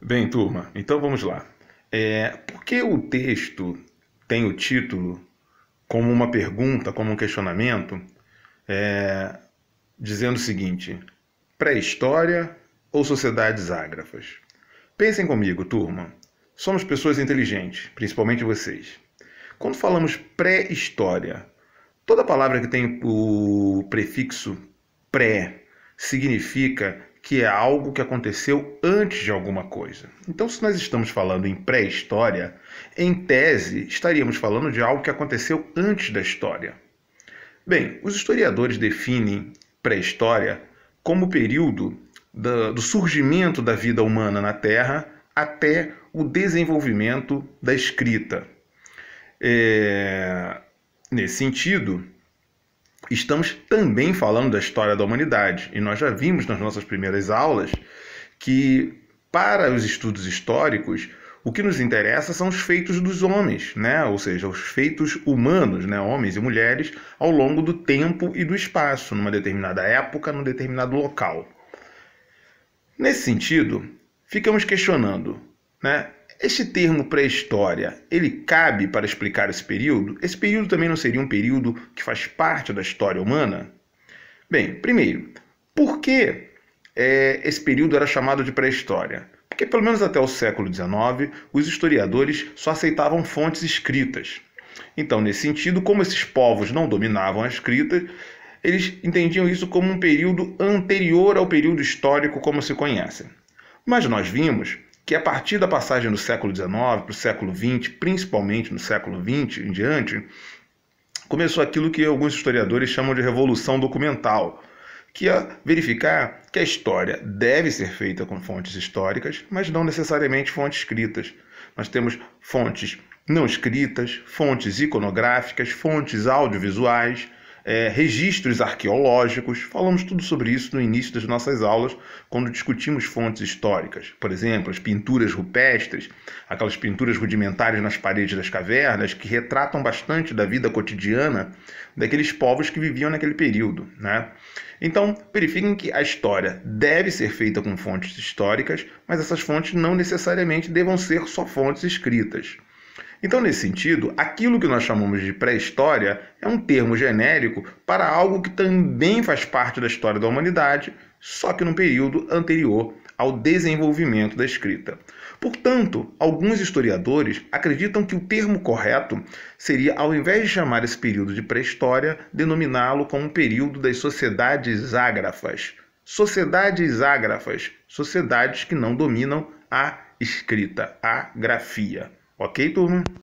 Bem, turma, então vamos lá. É, por que o texto tem o título como uma pergunta, como um questionamento, é, dizendo o seguinte: pré-história ou sociedades ágrafas? Pensem comigo, turma. Somos pessoas inteligentes, principalmente vocês. Quando falamos pré-história, toda palavra que tem o prefixo pré significa que é algo que aconteceu antes de alguma coisa. Então, se nós estamos falando em pré-história, em tese estaríamos falando de algo que aconteceu antes da história. Bem, os historiadores definem pré-história como o período do surgimento da vida humana na Terra até o desenvolvimento da escrita. É... Nesse sentido, estamos também falando da história da humanidade. E nós já vimos nas nossas primeiras aulas que, para os estudos históricos, o que nos interessa são os feitos dos homens, né? ou seja, os feitos humanos, né? homens e mulheres, ao longo do tempo e do espaço, numa determinada época, num determinado local. Nesse sentido, ficamos questionando né? Esse termo pré-história, ele cabe para explicar esse período? Esse período também não seria um período que faz parte da história humana? Bem, primeiro, por que é, esse período era chamado de pré-história? Porque, pelo menos até o século XIX, os historiadores só aceitavam fontes escritas. Então, nesse sentido, como esses povos não dominavam a escrita, eles entendiam isso como um período anterior ao período histórico como se conhece. Mas nós vimos que a partir da passagem do século XIX para o século XX, principalmente no século XX em diante, começou aquilo que alguns historiadores chamam de revolução documental, que é verificar que a história deve ser feita com fontes históricas, mas não necessariamente fontes escritas. Nós temos fontes não escritas, fontes iconográficas, fontes audiovisuais, é, registros arqueológicos. Falamos tudo sobre isso no início das nossas aulas, quando discutimos fontes históricas. Por exemplo, as pinturas rupestres, aquelas pinturas rudimentares nas paredes das cavernas, que retratam bastante da vida cotidiana daqueles povos que viviam naquele período. Né? Então, verifiquem que a história deve ser feita com fontes históricas, mas essas fontes não necessariamente devam ser só fontes escritas. Então, nesse sentido, aquilo que nós chamamos de pré-história é um termo genérico para algo que também faz parte da história da humanidade, só que num período anterior ao desenvolvimento da escrita. Portanto, alguns historiadores acreditam que o termo correto seria, ao invés de chamar esse período de pré-história, denominá-lo como um período das sociedades ágrafas. Sociedades ágrafas, sociedades que não dominam a escrita, a grafia. Ok, turma?